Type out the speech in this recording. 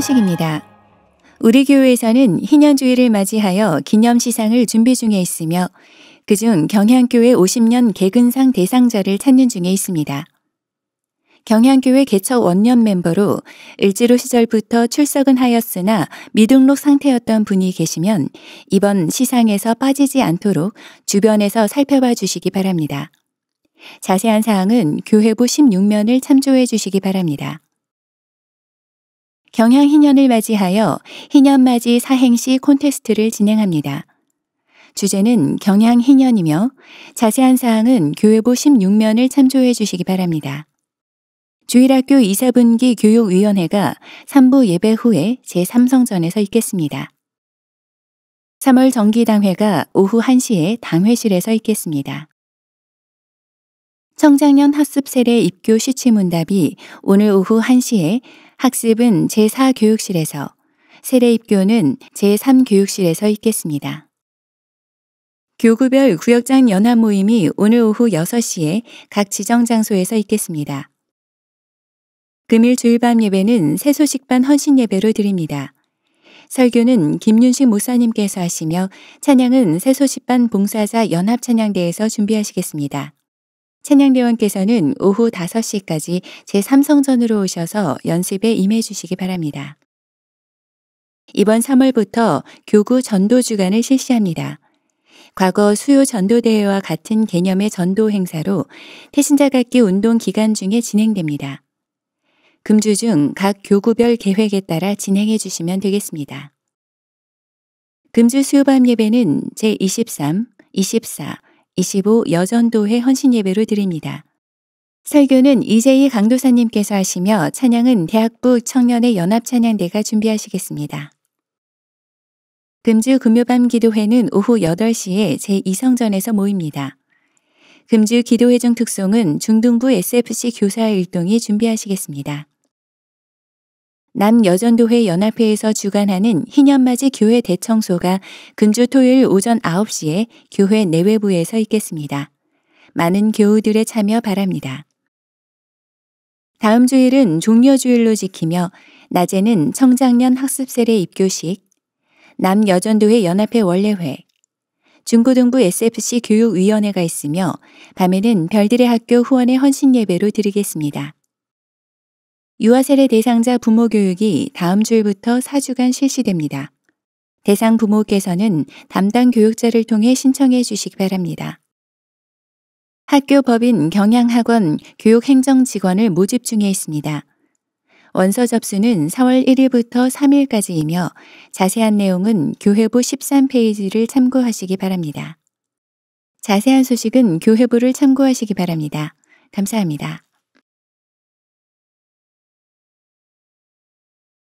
소식입니다. 우리 교회에서는 희년주의를 맞이하여 기념시상을 준비 중에 있으며 그 중 경향교회 50년 개근상 대상자를 찾는 중에 있습니다. 경향교회 개척 원년 멤버로 을지로 시절부터 출석은 하였으나 미등록 상태였던 분이 계시면 이번 시상에서 빠지지 않도록 주변에서 살펴봐 주시기 바랍니다. 자세한 사항은 교회부 16면을 참조해 주시기 바랍니다. 경향희년을 맞이하여 희년맞이 사행시 콘테스트를 진행합니다. 주제는 경향희년이며 자세한 사항은 교회부 16면을 참조해 주시기 바랍니다. 주일학교 2, 4분기 교육위원회가 3부 예배 후에 제3성전에서 있겠습니다. 3월 정기당회가 오후 1시에 당회실에서 있겠습니다. 청장년 학습 세례 입교 시취문답이 오늘 오후 1시에 학습은 제4교육실에서, 세례 입교는 제3교육실에서 있겠습니다. 교구별 구역장 연합 모임이 오늘 오후 6시에 각 지정 장소에서 있겠습니다. 금일 주일밤 예배는 새소식반 헌신 예배로 드립니다. 설교는 김윤식 목사님께서 하시며 찬양은 새소식반 봉사자 연합 찬양대에서 준비하시겠습니다. 찬양대원께서는 오후 5시까지 제3성전으로 오셔서 연습에 임해 주시기 바랍니다. 이번 3월부터 교구 전도 주간을 실시합니다. 과거 수요 전도대회와 같은 개념의 전도 행사로 태신자각기 운동 기간 중에 진행됩니다. 금주 중 각 교구별 계획에 따라 진행해 주시면 되겠습니다. 금주 수요밤 예배는 제23, 24, 25 여전도회 헌신예배로 드립니다. 설교는 이재희 강도사님께서 하시며 찬양은 대학부 청년의 연합찬양대가 준비하시겠습니다. 금주 금요밤 기도회는 오후 8시에 제2성전에서 모입니다. 금주 기도회 중 특송은 중등부 SFC 교사 일동이 준비하시겠습니다. 남여전도회 연합회에서 주관하는 희년맞이 교회 대청소가 금주 토요일 오전 9시에 교회 내외부에서 있겠습니다. 많은 교우들의 참여 바랍니다. 다음 주일은 종려주일로 지키며 낮에는 청장년 학습세례 입교식, 남여전도회 연합회 원래회, 중고등부 SFC 교육위원회가 있으며 밤에는 별들의 학교 후원의 헌신예배로 드리겠습니다. 유아세례 대상자 부모 교육이 다음 주일부터 4주간 실시됩니다. 대상 부모께서는 담당 교육자를 통해 신청해 주시기 바랍니다. 학교 법인 경향학원 교육행정직원을 모집 중에 있습니다. 원서 접수는 4월 1일부터 3일까지이며 자세한 내용은 교회부 13페이지를 참고하시기 바랍니다. 자세한 소식은 교회부를 참고하시기 바랍니다. 감사합니다.